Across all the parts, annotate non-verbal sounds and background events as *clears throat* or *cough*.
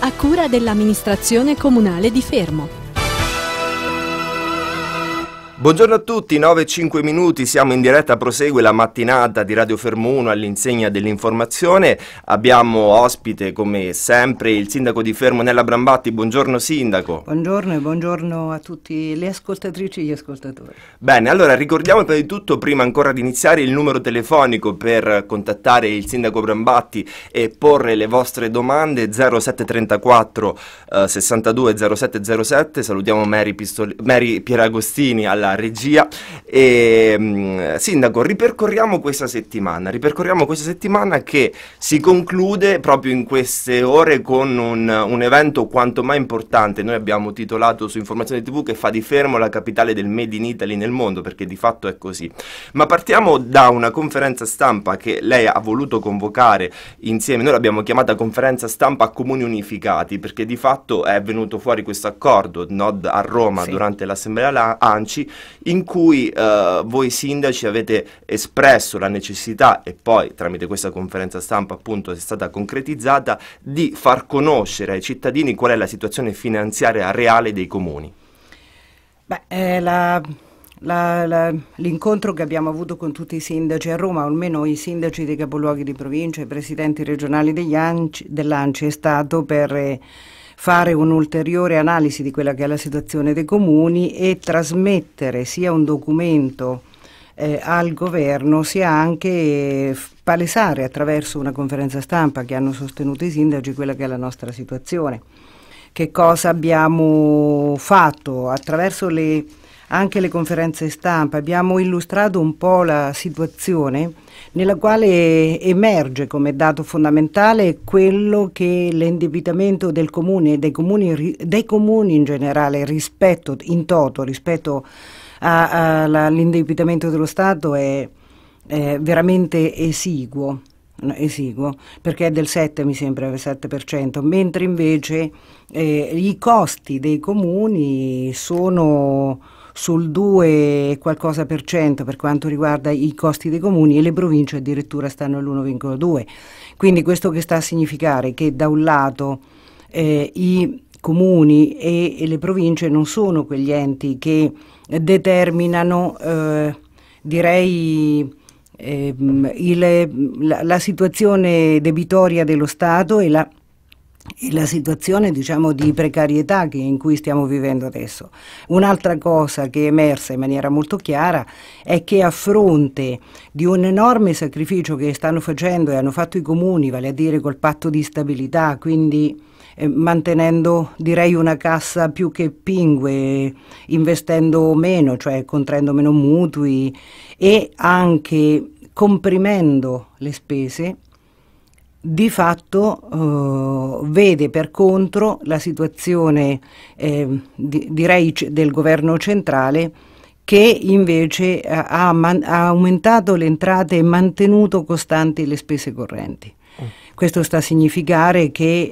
a cura dell'amministrazione comunale di Fermo. Buongiorno a tutti, 9-5 minuti, siamo in diretta, prosegue la mattinata di Radio Fermo 1 all'insegna dell'informazione. Abbiamo ospite come sempre il sindaco di Fermo Nella Brambatti, buongiorno sindaco. Buongiorno e buongiorno a tutti le ascoltatrici e gli ascoltatori. Bene, allora ricordiamo prima di tutto, prima ancora di iniziare, il numero telefonico per contattare il sindaco Brambatti e porre le vostre domande 0734 eh, 62 0707. Salutiamo Mary, Pistole- Mary Pieragostini alla la regia. E, ehm, sindaco, ripercorriamo questa settimana, ripercorriamo questa settimana che si conclude proprio in queste ore con un, un evento quanto mai importante. Noi abbiamo titolato su Informazione TV che fa di Fermo la capitale del Made in Italy nel mondo, perché di fatto è così. Ma partiamo da una conferenza stampa che lei ha voluto convocare insieme, noi l'abbiamo chiamata conferenza stampa a comuni unificati, perché di fatto è venuto fuori questo accordo NOD a Roma sì. durante l'assemblea ANCI in cui eh, voi sindaci avete espresso la necessità e poi tramite questa conferenza stampa appunto è stata concretizzata di far conoscere ai cittadini qual è la situazione finanziaria reale dei comuni. Beh, eh, la l'incontro che abbiamo avuto con tutti i sindaci a Roma, almeno i sindaci dei capoluoghi di provincia, i presidenti regionali dell'ANCI, è stato per eh, fare un'ulteriore analisi di quella che è la situazione dei comuni e trasmettere sia un documento eh, al governo sia anche eh, palesare attraverso una conferenza stampa che hanno sostenuto i sindaci quella che è la nostra situazione. Che cosa abbiamo fatto attraverso le anche le conferenze stampa, abbiamo illustrato un po' la situazione nella quale emerge come dato fondamentale quello che l'indebitamento del comune e dei comuni, dei comuni in generale rispetto, in toto rispetto all'indebitamento dello Stato è, è veramente esiguo esiguo, perché è del 7 mi sembra, del 7%, mentre invece eh, i costi dei comuni sono sul 2 qualcosa per cento per quanto riguarda i costi dei comuni e le province addirittura stanno all'1,2. Quindi questo che sta a significare che da un lato eh, i comuni e, e, le province non sono quegli enti che determinano, eh, direi, ehm, il, la, la situazione debitoria dello Stato e la la situazione diciamo, di precarietà che, in cui stiamo vivendo adesso. Un'altra cosa che è emersa in maniera molto chiara è che a fronte di un enorme sacrificio che stanno facendo e hanno fatto i comuni, vale a dire col patto di stabilità, quindi eh, mantenendo direi una cassa più che pingue, investendo meno, cioè contraendo meno mutui e anche comprimendo le spese, di fatto eh, vede per contro la situazione eh, di, direi del governo centrale che invece ha, ha, aumentato le entrate e mantenuto costanti le spese correnti. Mm. Questo sta a significare che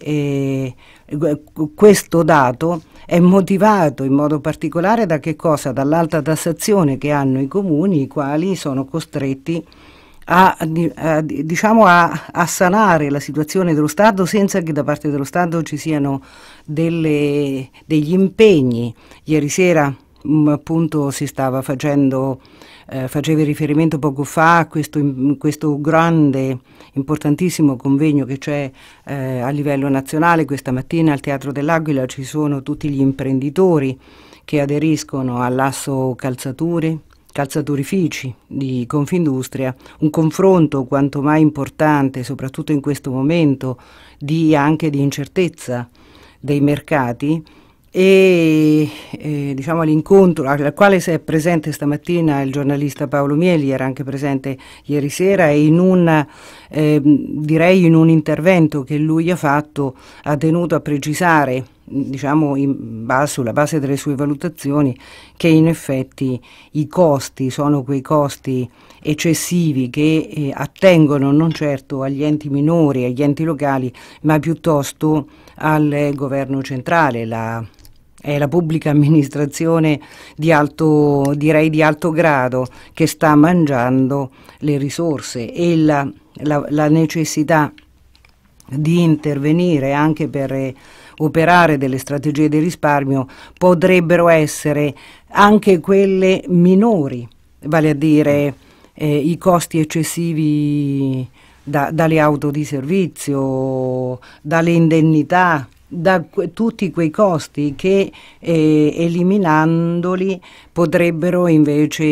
eh, questo dato è motivato in modo particolare da che cosa? Dall'alta tassazione che hanno i comuni, i quali sono costretti a a, a, diciamo a, a, sanare la situazione dello Stato senza che da parte dello Stato ci siano delle, degli impegni. Ieri sera mh, mm, appunto si stava facendo, eh, faceva riferimento poco fa a questo, in, questo grande, importantissimo convegno che c'è eh, a livello nazionale. Questa mattina al Teatro dell'Aquila ci sono tutti gli imprenditori che aderiscono all'asso calzature calzaturifici di Confindustria, un confronto quanto mai importante, soprattutto in questo momento di, anche di incertezza dei mercati e eh, diciamo all'incontro al quale è presente stamattina il giornalista Paolo Mieli, era anche presente ieri sera e in un, eh, direi in un intervento che lui ha fatto ha tenuto a precisare diciamo in base, sulla base delle sue valutazioni, che in effetti i costi sono quei costi eccessivi che eh, attengono non certo agli enti minori, agli enti locali, ma piuttosto al governo centrale. La, è la pubblica amministrazione di alto, direi di alto grado che sta mangiando le risorse e la, la, la necessità di intervenire anche per eh, operare delle strategie di risparmio potrebbero essere anche quelle minori, vale a dire eh, i costi eccessivi da, dalle auto di servizio, dalle indennità, da que tutti quei costi che eh, eliminandoli potrebbero invece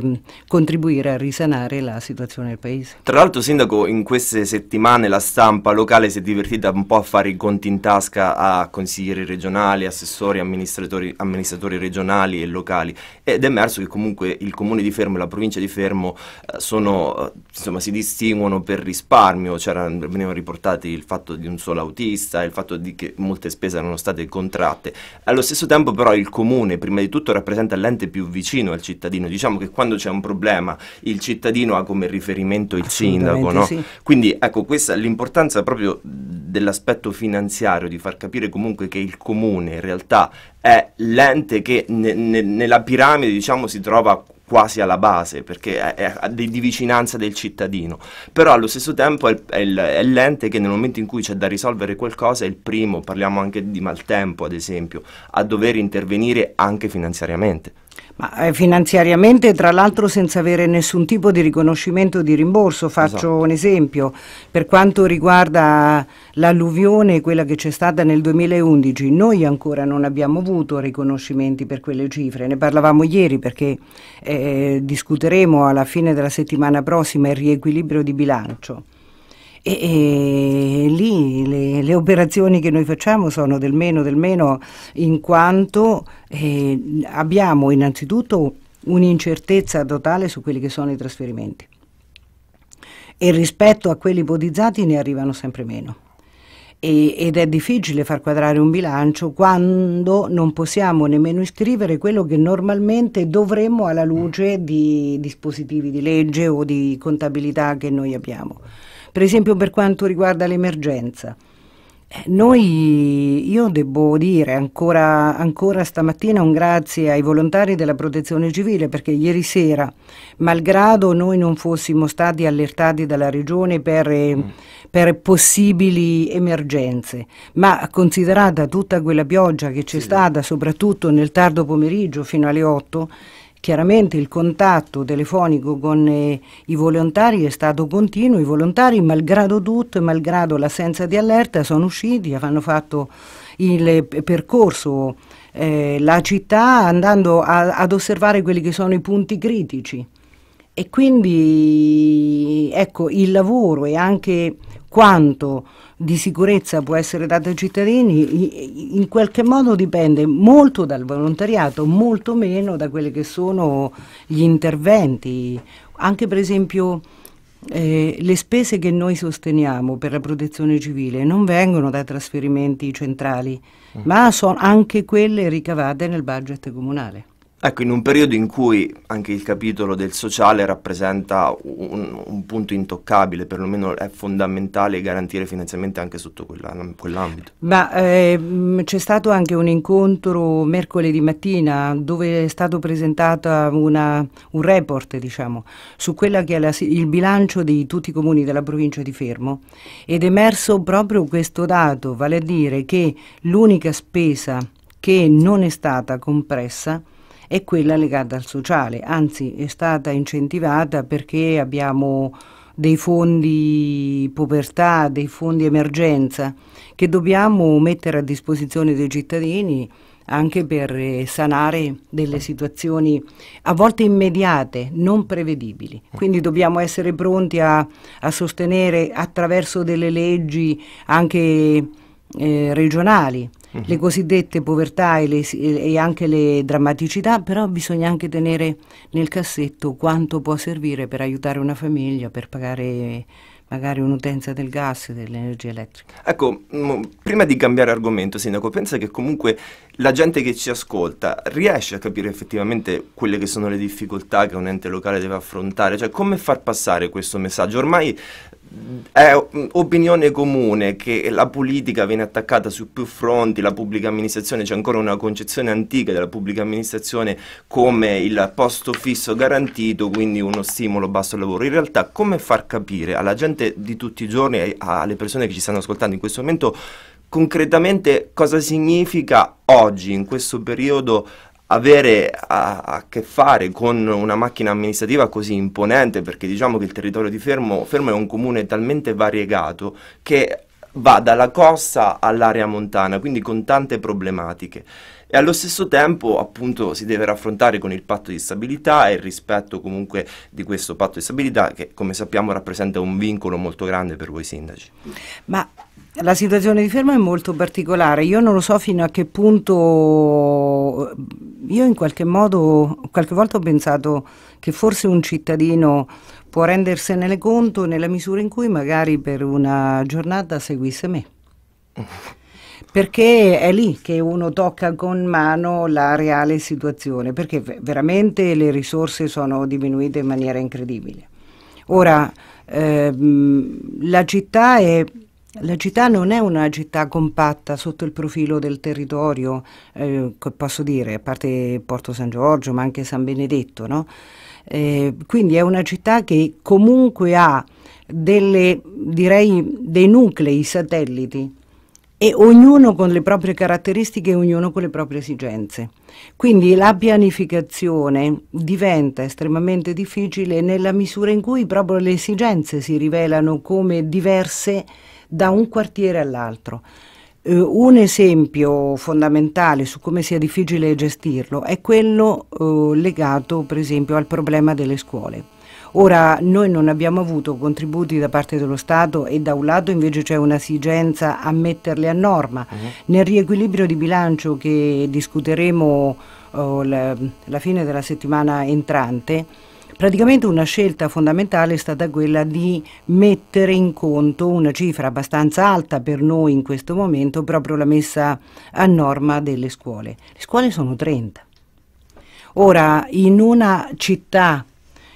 mm, contribuire a risanare la situazione del paese. Tra l'altro Sindaco in queste settimane la stampa locale si è divertita un po' a fare i conti in tasca a consiglieri regionali, assessori, amministratori, amministratori regionali e locali ed è emerso che comunque il comune di Fermo e la provincia di Fermo eh, sono, eh, insomma, si distinguono per risparmio, venivano riportati il fatto di un solo autista, il fatto che molte spese erano state contratte. Allo stesso tempo però il comune prima di tutto rappresenta l'ente più vicino al cittadino. Diciamo che quando c'è un problema il cittadino ha come riferimento il sindaco, no? sì. Quindi ecco questa l'importanza proprio dell'aspetto finanziario di far capire comunque che il comune in realtà è l'ente che ne, ne, nella piramide diciamo, si trova quasi alla base perché è, è di, di, vicinanza del cittadino però allo stesso tempo è, è, è l'ente che nel momento in cui c'è da risolvere qualcosa è il primo parliamo anche di maltempo ad esempio a dover intervenire anche finanziariamente ma eh, finanziariamente, tra l'altro, senza avere nessun tipo di riconoscimento di rimborso. Faccio esatto. un esempio. Per quanto riguarda l'alluvione, quella che c'è stata nel 2011, noi ancora non abbiamo avuto riconoscimenti per quelle cifre. Ne parlavamo ieri perché eh, discuteremo alla fine della settimana prossima il riequilibrio di bilancio e, e lì le, le, operazioni che noi facciamo sono del meno del meno in quanto eh, abbiamo innanzitutto un'incertezza totale su quelli che sono i trasferimenti e rispetto a quelli ipotizzati ne arrivano sempre meno ed è difficile far quadrare un bilancio quando non possiamo nemmeno iscrivere quello che normalmente dovremmo alla luce di dispositivi di legge o di contabilità che noi abbiamo per esempio per quanto riguarda l'emergenza. Eh, noi, io devo dire ancora, ancora, stamattina un grazie ai volontari della protezione civile perché ieri sera, malgrado noi non fossimo stati allertati dalla regione per, eh, mm. per possibili emergenze, ma considerata tutta quella pioggia che c'è sì. stata soprattutto nel tardo pomeriggio fino alle 8, Chiaramente il contatto telefonico con eh, i volontari è stato continuo, i volontari malgrado tutto e malgrado l'assenza di allerta sono usciti, hanno fatto il percorso eh, la città andando a, ad osservare quelli che sono i punti critici. E quindi ecco il lavoro e anche quanto di sicurezza può essere data ai cittadini in qualche modo dipende molto dal volontariato, molto meno da quelli che sono gli interventi, anche per esempio eh, le spese che noi sosteniamo per la protezione civile non vengono da trasferimenti centrali, mm. ma sono anche quelle ricavate nel budget comunale. Ecco, in un periodo in cui anche il capitolo del sociale rappresenta un, un punto intoccabile, perlomeno è fondamentale garantire finanziamenti anche sotto quell'ambito. Ma ehm, c'è stato anche un incontro mercoledì mattina dove è stato presentato una, un report, diciamo, su quello che è la, il bilancio di tutti i comuni della provincia di Fermo ed è emerso proprio questo dato, vale a dire che l'unica spesa che non è stata compressa è quella legata al sociale, anzi è stata incentivata perché abbiamo dei fondi povertà, dei fondi emergenza che dobbiamo mettere a disposizione dei cittadini anche per eh, sanare delle situazioni a volte immediate, non prevedibili. Quindi dobbiamo essere pronti a, a sostenere attraverso delle leggi anche eh, regionali Mhm. le cosiddette povertà e, le, e, anche le drammaticità, però bisogna anche tenere nel cassetto quanto può servire per aiutare una famiglia, per pagare magari un'utenza del gas e dell'energia elettrica. Ecco, mm, prima di cambiare argomento, Sindaco, pensa che comunque la gente che ci ascolta riesce a capire effettivamente quelle che sono le difficoltà che un ente locale deve affrontare? Cioè, come far passare questo messaggio? Ormai è opinione comune che la politica viene attaccata su più fronti, la pubblica amministrazione, c'è ancora una concezione antica della pubblica amministrazione come il posto fisso garantito, quindi uno stimolo basso al lavoro. In realtà come far capire alla gente di tutti i giorni, alle persone che ci stanno ascoltando in questo momento, concretamente cosa significa oggi, in questo periodo, avere a, a, che fare con una macchina amministrativa così imponente, perché diciamo che il territorio di Fermo, Fermo è un comune talmente variegato che va dalla costa all'area montana, quindi con tante problematiche. E allo stesso tempo appunto si deve raffrontare con il patto di stabilità e il rispetto comunque di questo patto di stabilità che come sappiamo rappresenta un vincolo molto grande per voi sindaci. Ma la situazione di Fermo è molto particolare, io non lo so fino a che punto, io in qualche modo, qualche volta ho pensato che forse un cittadino può rendersene conto nella misura in cui magari per una giornata seguisse me. Perché è lì che uno tocca con mano la reale situazione, perché veramente le risorse sono diminuite in maniera incredibile. Ora, ehm, la città è la città non è una città compatta sotto il profilo del territorio, eh, posso dire, a parte Porto San Giorgio, ma anche San Benedetto, no? eh, quindi è una città che comunque ha delle, direi, dei nuclei satelliti e ognuno con le proprie caratteristiche e ognuno con le proprie esigenze. Quindi la pianificazione diventa estremamente difficile nella misura in cui proprio le esigenze si rivelano come diverse da un quartiere all'altro. Eh, un esempio fondamentale su come sia difficile gestirlo è quello eh, legato per esempio al problema delle scuole. Ora noi non abbiamo avuto contributi da parte dello Stato e da un lato invece c'è un'esigenza a metterle a norma. Uh mhm. -huh. Nel riequilibrio di bilancio che discuteremo oh, la, la fine della settimana entrante, Praticamente una scelta fondamentale è stata quella di mettere in conto una cifra abbastanza alta per noi in questo momento, proprio la messa a norma delle scuole. Le scuole sono 30. Ora, in una città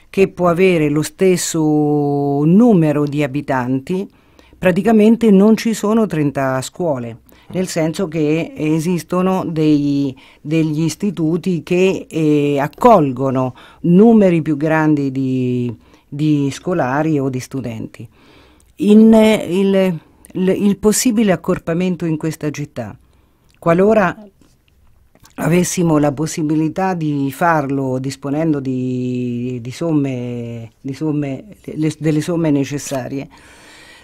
che può avere lo stesso numero di abitanti, praticamente non ci sono 30 scuole nel senso che esistono dei, degli istituti che eh, accolgono numeri più grandi di, di, scolari o di studenti. In, eh, il, il possibile accorpamento in questa città, qualora avessimo la possibilità di farlo disponendo di, di somme, di somme le, delle somme necessarie,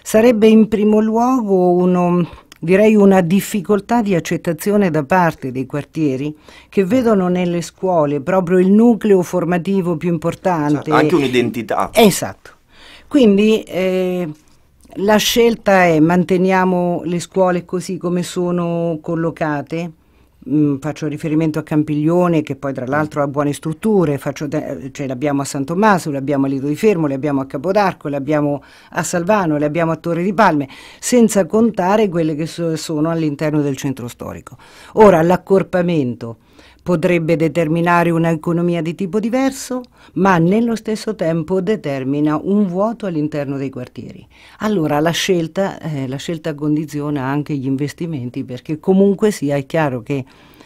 sarebbe in primo luogo uno, direi una difficoltà di accettazione da parte dei quartieri che vedono nelle scuole proprio il nucleo formativo più importante. Esatto, anche un'identità. Esatto. Quindi eh, la scelta è manteniamo le scuole così come sono collocate mh, mm, faccio riferimento a Campiglione che poi tra mm. l'altro ha buone strutture, ce cioè, l'abbiamo a San Tommaso, l'abbiamo a Lido di Fermo, l'abbiamo a Capodarco, l'abbiamo a Salvano, l'abbiamo a Torre di Palme, senza contare quelle che so sono all'interno del centro storico. Ora l'accorpamento potrebbe determinare un'economia di tipo diverso, ma nello stesso tempo determina un vuoto all'interno dei quartieri. Allora la scelta, eh, la scelta condiziona anche gli investimenti, perché comunque sia è chiaro che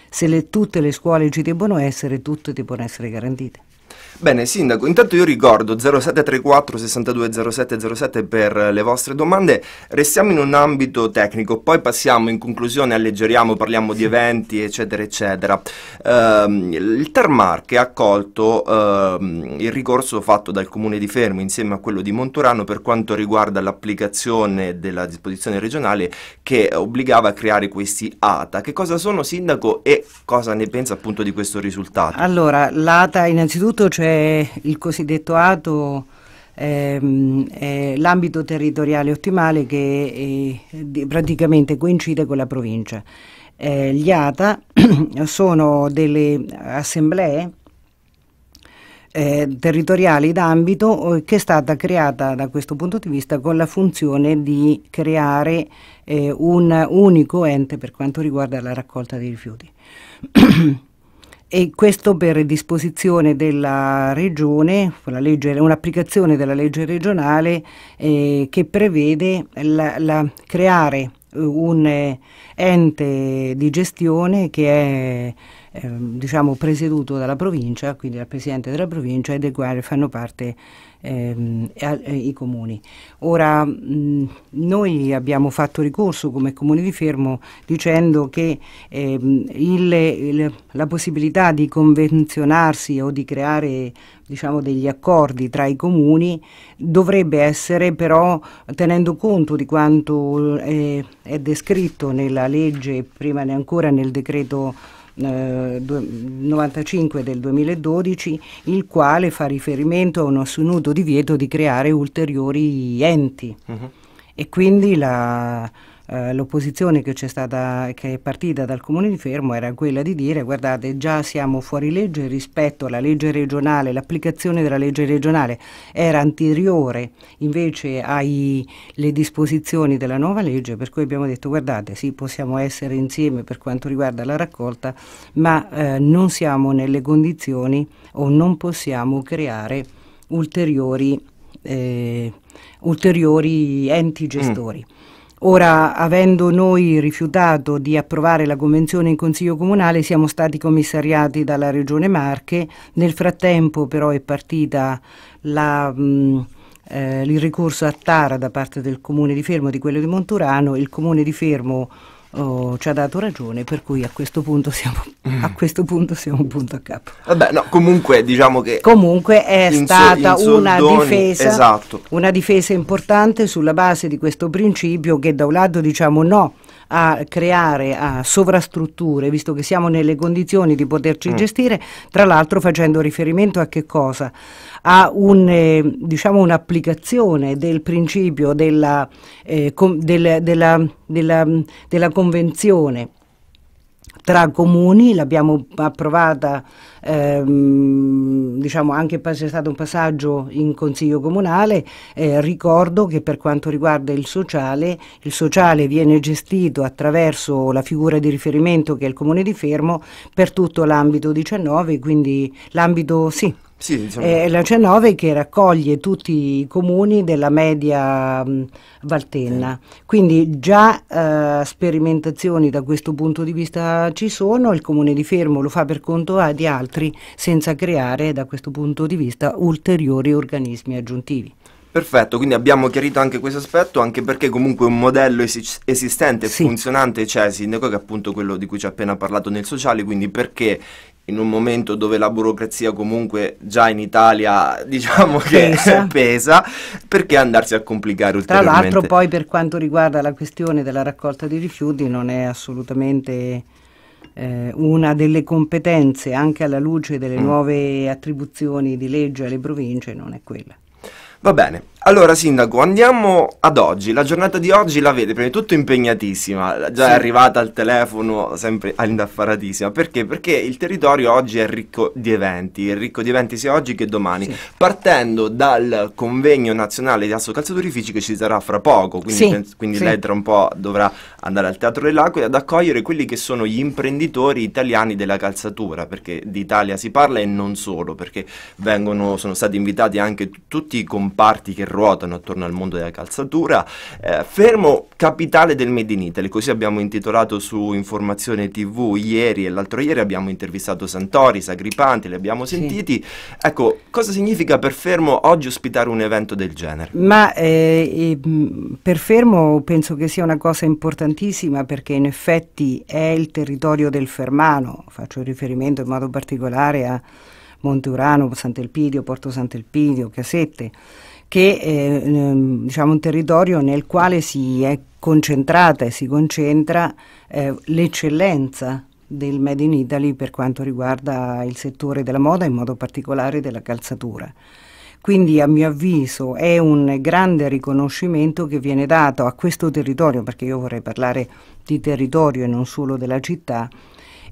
se le, tutte le scuole ci debbono essere, tutte debbono essere garantite. Bene, Sindaco, intanto io ricordo 0734 620707 per le vostre domande. Restiamo in un ambito tecnico, poi passiamo in conclusione, alleggeriamo, parliamo di eventi, eccetera, eccetera. Uh, il Termark ha accolto uh, il ricorso fatto dal Comune di Fermo insieme a quello di Monturano per quanto riguarda l'applicazione della disposizione regionale che obbligava a creare questi ATA. Che cosa sono, Sindaco, e cosa ne pensa appunto di questo risultato? Allora, l'ATA innanzitutto, cioè eh, il cosiddetto ATO ehm, è l'ambito territoriale ottimale che eh, praticamente coincide con la provincia. Eh, gli ATA *clears throat* sono delle assemblee eh, territoriali d'ambito eh, che è stata creata da questo punto di vista con la funzione di creare eh, un unico ente per quanto riguarda la raccolta dei rifiuti. *clears throat* e questo per disposizione della regione, legge, un'applicazione della legge regionale eh, che prevede la, la, creare eh, un eh, ente di gestione che è Ehm, diciamo presieduto dalla provincia, quindi dal presidente della provincia e del quale fanno parte ehm, a, a, eh, i comuni. Ora mh, noi abbiamo fatto ricorso come comune di Fermo dicendo che ehm, il, il, la possibilità di convenzionarsi o di creare diciamo, degli accordi tra i comuni dovrebbe essere però tenendo conto di quanto eh, è descritto nella legge, prima ancora nel decreto 95 eh, del 2012, il quale fa riferimento a un snudo divieto di creare ulteriori enti. Uh mhm. -huh. E quindi la, eh, l'opposizione che, stata, che è partita dal Comune di Fermo era quella di dire guardate già siamo fuori legge rispetto alla legge regionale, l'applicazione della legge regionale era anteriore invece alle disposizioni della nuova legge per cui abbiamo detto guardate sì possiamo essere insieme per quanto riguarda la raccolta ma eh, non siamo nelle condizioni o non possiamo creare ulteriori, eh, ulteriori enti mm. gestori. Mm. Ora, avendo noi rifiutato di approvare la convenzione in Consiglio Comunale, siamo stati commissariati dalla Regione Marche. Nel frattempo però è partita la... Mh, eh, il ricorso a Tara da parte del Comune di Fermo di quello di Monturano, il Comune di Fermo oh, ci ha dato ragione, per cui a questo punto siamo, mm. a questo punto siamo un punto a capo. Vabbè, no, comunque diciamo che... Comunque è in, stata in soldoni, difesa, esatto. una difesa importante sulla base di questo principio che da un lato diciamo no a creare a sovrastrutture, visto che siamo nelle condizioni di poterci mm. gestire, tra l'altro facendo riferimento a che cosa? A un, eh, diciamo un'applicazione del principio della, eh, com, del, della, della, della convenzione tra comuni, l'abbiamo approvata ehm, diciamo anche se è stato un passaggio in consiglio comunale, eh, ricordo che per quanto riguarda il sociale, il sociale viene gestito attraverso la figura di riferimento che è il comune di Fermo per tutto l'ambito 19, quindi l'ambito sì, sì, diciamo. eh, la C9 che raccoglie tutti i comuni della media mh, Valtenna. Sì. Eh. Quindi già eh, sperimentazioni da questo punto di vista ci sono, il comune di Fermo lo fa per conto ah, di altri senza creare da questo punto di vista ulteriori organismi aggiuntivi. Perfetto, quindi abbiamo chiarito anche questo aspetto, anche perché comunque un modello es- esistente e sì. funzionante c'è, sindaco, che è appunto quello di cui ci ha appena parlato nel sociale, quindi perché in un momento dove la burocrazia comunque già in Italia *laughs* diciamo che pesa, *laughs* pesa perché andarsi a complicare ulteriormente? Tra l'altro poi per quanto riguarda la questione della raccolta dei rifiuti non è assolutamente eh, una delle competenze anche alla luce delle mm. nuove attribuzioni di legge alle province non è quella. Va bene, allora, Sindaco, andiamo ad oggi. La giornata di oggi la vede prima di tutto impegnatissima, già sì. è arrivata al telefono, sempre all'indaffaratissima. Perché? Perché il territorio oggi è ricco di eventi, è ricco di eventi sia oggi che domani. Sì. Partendo dal convegno nazionale di Asso Calzaturifici che ci sarà fra poco, quindi, sì. penso, quindi lei tra un po' dovrà andare al Teatro dell'Aquila ad accogliere quelli che sono gli imprenditori italiani della calzatura, perché d'Italia si parla e non solo, perché vengono, sono stati invitati anche tutti i comparti che ruotano attorno al mondo della calzatura. Eh, fermo capitale del Made in Italy, così abbiamo intitolato su Informazione TV ieri e l'altro ieri abbiamo intervistato Santori, Sagripanti, li abbiamo sentiti. Sì. Ecco, cosa significa per Fermo oggi ospitare un evento del genere? Ma eh, mm, per Fermo penso che sia una cosa importantissima perché in effetti è il territorio del Fermano, faccio riferimento in modo particolare a Monte Urano, Sant'Elpidio, Porto Sant'Elpidio, Casette che è eh, ehm, diciamo, un territorio nel quale si è concentrata e si concentra eh, l'eccellenza del Made in Italy per quanto riguarda il settore della moda, in modo particolare della calzatura. Quindi a mio avviso è un grande riconoscimento che viene dato a questo territorio, perché io vorrei parlare di territorio e non solo della città,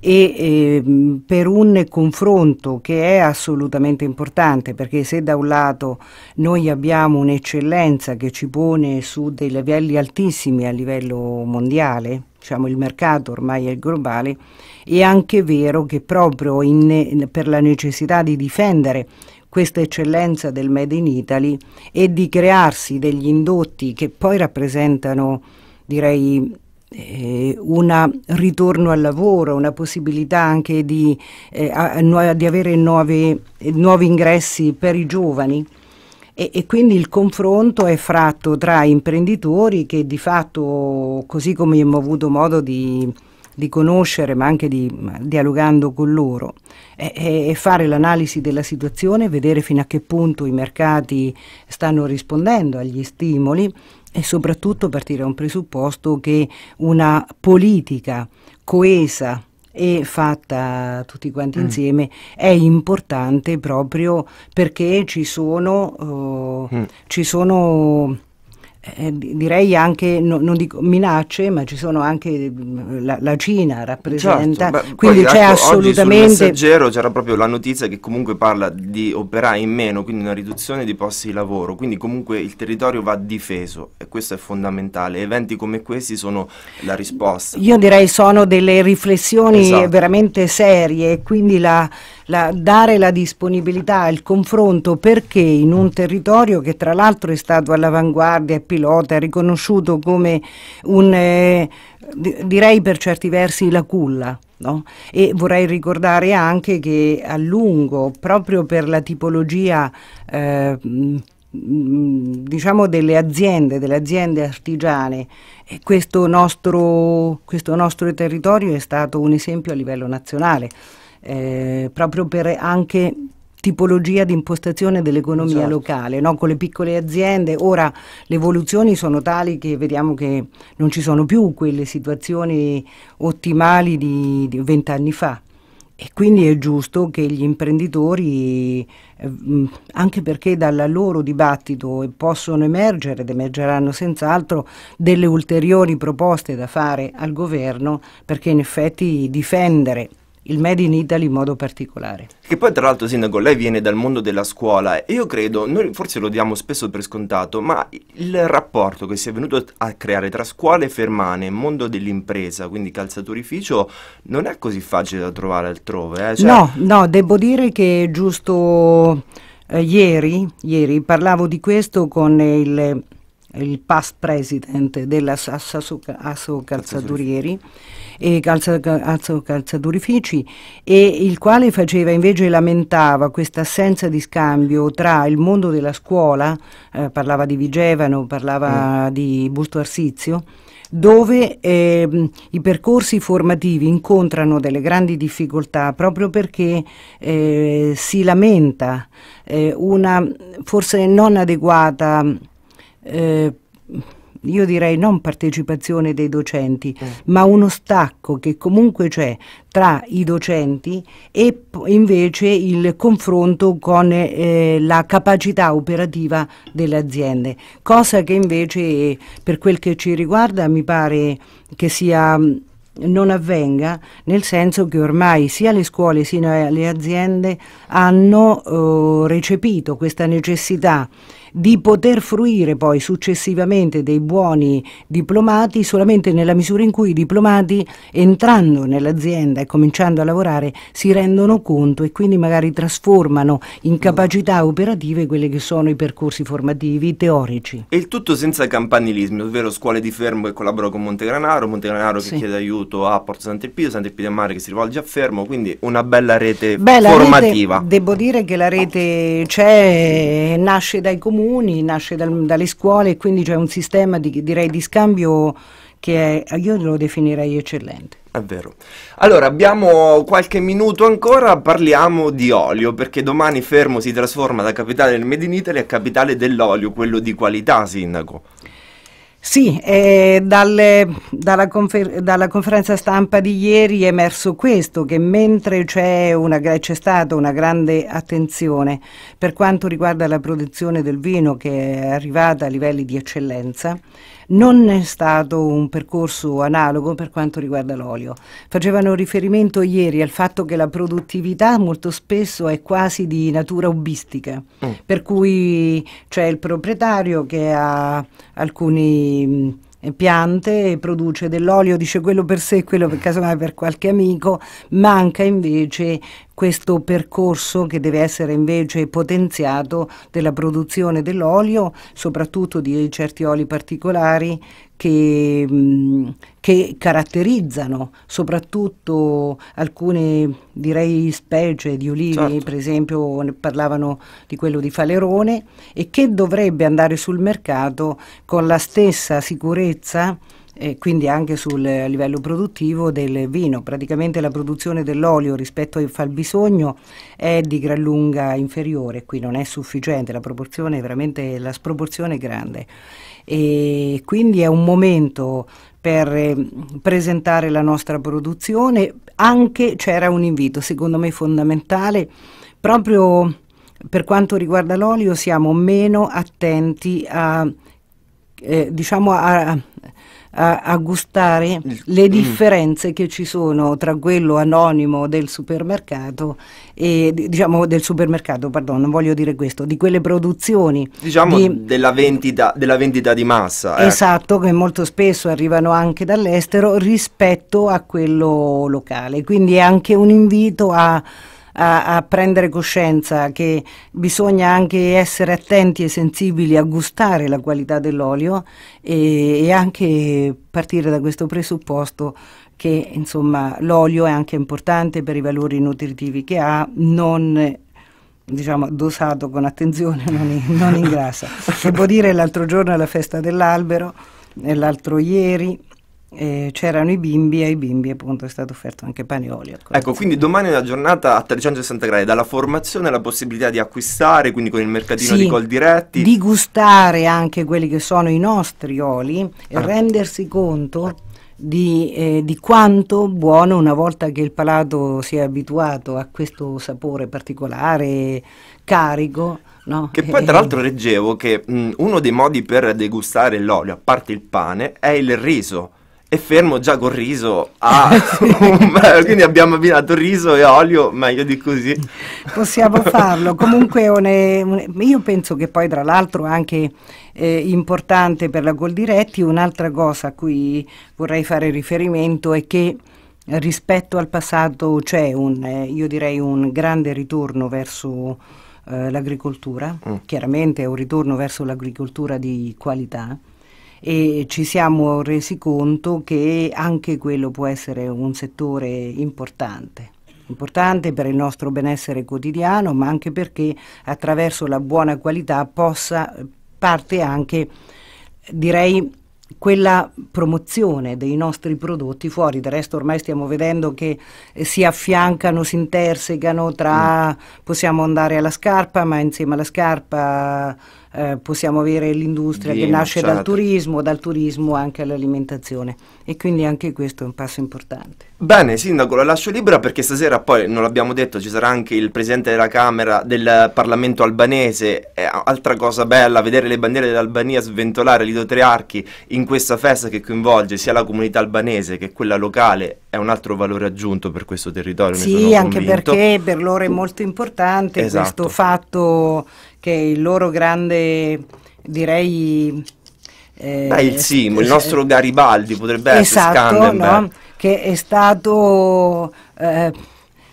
e ehm, per un confronto che è assolutamente importante perché se da un lato noi abbiamo un'eccellenza che ci pone su dei livelli altissimi a livello mondiale, diciamo il mercato ormai è globale, è anche vero che proprio in, per la necessità di difendere questa eccellenza del Made in Italy e di crearsi degli indotti che poi rappresentano direi eh, un ritorno al lavoro, una possibilità anche di, eh, a, a, di avere nuove, nuovi ingressi per i giovani. E, e, quindi il confronto è fratto tra imprenditori che di fatto, così come abbiamo avuto modo di, di conoscere, ma anche di, dialogando con loro, è, e fare l'analisi della situazione, vedere fino a che punto i mercati stanno rispondendo agli stimoli e soprattutto partire da un presupposto che una politica coesa e fatta tutti quanti mm. insieme è importante proprio perché ci sono, uh, mm. ci sono eh, direi anche, no, non dico minacce, ma ci sono anche mm, la, la Cina rappresenta, certo, beh, quindi poi, c'è ecco, assolutamente... Oggi sul messaggero c'era proprio la notizia che comunque parla di operai in meno, quindi una riduzione di posti di lavoro, quindi comunque il territorio va difeso e questo è fondamentale, eventi come questi sono la risposta. Io direi sono delle riflessioni esatto. veramente serie, quindi la la, dare la disponibilità al confronto perché in un territorio che tra l'altro è stato all'avanguardia, è pilota, è riconosciuto come un, eh, direi per certi versi, la culla. No? E vorrei ricordare anche che a lungo, proprio per la tipologia eh, diciamo delle aziende, delle aziende artigiane, eh, questo nostro, questo nostro territorio è stato un esempio a livello nazionale eh, proprio per anche tipologia di impostazione dell'economia certo. locale, no? con le piccole aziende. Ora le evoluzioni sono tali che vediamo che non ci sono più quelle situazioni ottimali di vent'anni fa. E quindi è giusto che gli imprenditori, eh, anche perché dal loro dibattito possono emergere ed emergeranno senz'altro delle ulteriori proposte da fare al governo, perché in effetti difendere il Made in Italy in modo particolare. Che poi tra l'altro Sindaco, lei viene dal mondo della scuola e io credo, noi forse lo diamo spesso per scontato, ma il rapporto che si è venuto a creare tra scuole fermane, e mondo dell'impresa, quindi calzaturificio, non è così facile da trovare altrove. Eh? Cioè... No, no, devo dire che giusto eh, ieri, ieri parlavo di questo con il il past president della Sasso Calzaturieri e calza, Calzaturifici e il quale faceva invece lamentava questa assenza di scambio tra il mondo della scuola, eh, parlava di Vigevano, parlava mm. di Busto Arsizio, dove eh, i percorsi formativi incontrano delle grandi difficoltà proprio perché eh, si lamenta eh, una forse non adeguata eh, io direi non partecipazione dei docenti, eh. ma uno stacco che comunque c'è tra i docenti e invece il confronto con eh, la capacità operativa delle aziende, cosa che invece per quel che ci riguarda mi pare che sia non avvenga, nel senso che ormai sia le scuole sia le aziende hanno eh, recepito questa necessità di poter fruire poi successivamente dei buoni diplomati solamente nella misura in cui i diplomati entrando nell'azienda e cominciando a lavorare si rendono conto e quindi magari trasformano in capacità operative quelli che sono i percorsi formativi teorici. E il tutto senza campanilismi, ovvero scuole di Fermo che collaborano con Montegranaro, Montegranaro che sì. chiede aiuto a Porto Sant'Elpidio, Sant'Elpidio a Mare che si rivolge a Fermo, quindi una bella rete Beh, formativa. Rete, devo dire che la rete c'è, nasce dai comuni comuni, nasce dal, dalle scuole, e quindi c'è un sistema di, direi di scambio che è, io lo definirei eccellente. È vero. Allora, abbiamo qualche minuto ancora, parliamo di olio, perché domani Fermo si trasforma da capitale del Made in Italy a capitale dell'olio, quello di qualità, Sindaco. Sì, eh, dalle, dalla, confer- dalla, conferenza stampa di ieri è emerso questo, che mentre c'è, una, c'è, stata una grande attenzione per quanto riguarda la produzione del vino che è arrivata a livelli di eccellenza, non è stato un percorso analogo per quanto riguarda l'olio. Facevano riferimento ieri al fatto che la produttività molto spesso è quasi di natura hobbistica, mm. per cui c'è il proprietario che ha alcuni mm, eh, piante e produce dell'olio, dice quello per sé, e quello per casomai per qualche amico, manca invece questo percorso che deve essere invece potenziato della produzione dell'olio, soprattutto di certi oli particolari che, che, caratterizzano soprattutto alcune direi specie di ulivi, certo. per esempio parlavano di quello di Falerone e che dovrebbe andare sul mercato con la stessa sicurezza e eh, quindi anche sul, a livello produttivo del vino. Praticamente la produzione dell'olio rispetto al fabbisogno è di gran lunga inferiore, qui non è sufficiente, la, la sproporzione è grande e quindi è un momento per ehm, presentare la nostra produzione, anche c'era cioè, un invito, secondo me fondamentale, proprio per quanto riguarda l'olio siamo meno attenti a, eh, diciamo a, a, a gustare il, le mm. differenze mm. che ci sono tra quello anonimo del supermercato e diciamo del supermercato, pardon, non voglio dire questo, di quelle produzioni. Diciamo di, della, vendita, della, vendita, di massa. Eh. Esatto, che molto spesso arrivano anche dall'estero rispetto a quello locale. Quindi è anche un invito a a, a prendere coscienza che bisogna anche essere attenti e sensibili a gustare la qualità dell'olio e, e anche partire da questo presupposto che insomma, l'olio è anche importante per i valori nutritivi che ha, non diciamo dosato con attenzione *laughs* non, non ingrassa. Devo dire l'altro giorno alla festa dell'albero, l'altro ieri eh, c'erano i bimbi e ai bimbi appunto è stato offerto anche pane e olio. Ecco, ecco quindi domani è una giornata a 360 gradi, dalla formazione alla possibilità di acquistare, quindi con il mercatino sì, di col diretti. Di gustare anche quelli che sono i nostri oli e ah. rendersi conto di, eh, di, quanto buono una volta che il palato si è abituato a questo sapore particolare, carico. No? Che poi tra eh. l'altro leggevo che mh, uno dei modi per degustare l'olio, a parte il pane, è il riso e fermo già col riso a *laughs* ah, quindi abbiamo abbinato riso e olio meglio di così possiamo farlo comunque un, un, io penso che poi tra l'altro anche eh, importante per la Gol Diretti un'altra cosa a cui vorrei fare riferimento è che rispetto al passato c'è un eh, io direi un grande ritorno verso eh, l'agricoltura mm. chiaramente è un ritorno verso l'agricoltura di qualità e ci siamo resi conto che anche quello può essere un settore importante importante per il nostro benessere quotidiano, ma anche perché attraverso la buona qualità possa parte anche, direi, quella promozione dei nostri prodotti fuori. Del resto ormai stiamo vedendo che si affiancano, si intersecano tra mm. possiamo andare alla scarpa, ma insieme alla scarpa eh, possiamo avere l'industria che nasce dal turismo, dal turismo anche all'alimentazione e quindi anche questo è un passo importante. Bene, Sindaco, la lascio libera perché stasera poi, non l'abbiamo detto, ci sarà anche il Presidente della Camera del Parlamento albanese, è altra cosa bella, vedere le bandiere dell'Albania sventolare l'Ido Tre Archi, in questa festa che coinvolge sia la comunità albanese che quella locale è un altro valore aggiunto per questo territorio. Sì, anche convinto. perché per loro è molto importante esatto. questo fatto che è il loro grande, direi... Eh, Dai, il Simo, il eh, nostro Garibaldi potrebbe esatto, essere Scandenberg. No? Che è stato... Eh,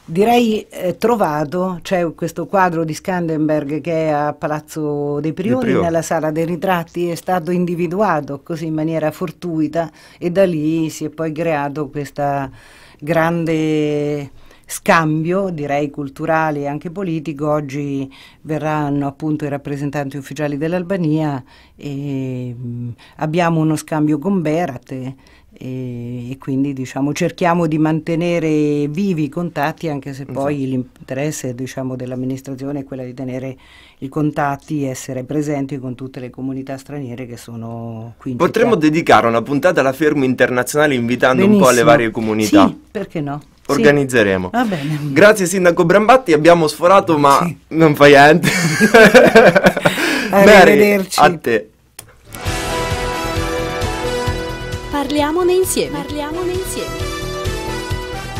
direi eh, trovato, c'è cioè questo quadro di Scandenberg che è a Palazzo dei Priori, Priori, nella sala dei ritratti, è stato individuato così in maniera fortuita e da lì si è poi creato questa grande scambio, direi culturale e anche politico. Oggi verranno appunto i rappresentanti ufficiali dell'Albania e mm, abbiamo uno scambio con Berat e, e quindi diciamo, cerchiamo di mantenere vivi i contatti anche se poi esatto. l'interesse diciamo, dell'amministrazione è quello di tenere i contatti e essere presenti con tutte le comunità straniere che sono qui. Potremmo dedicare una puntata alla Fermi Internazionale invitando Benissimo. un po' le varie comunità. Sì, perché no? organizzeremo. Sì. Grazie Sindaco Brambatti, abbiamo sforato ma sì. non fai niente. *laughs* Arrivederci. Mary, a te. Parliamone insieme. Parliamone insieme.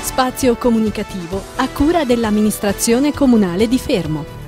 Spazio comunicativo a cura dell'amministrazione comunale di Fermo.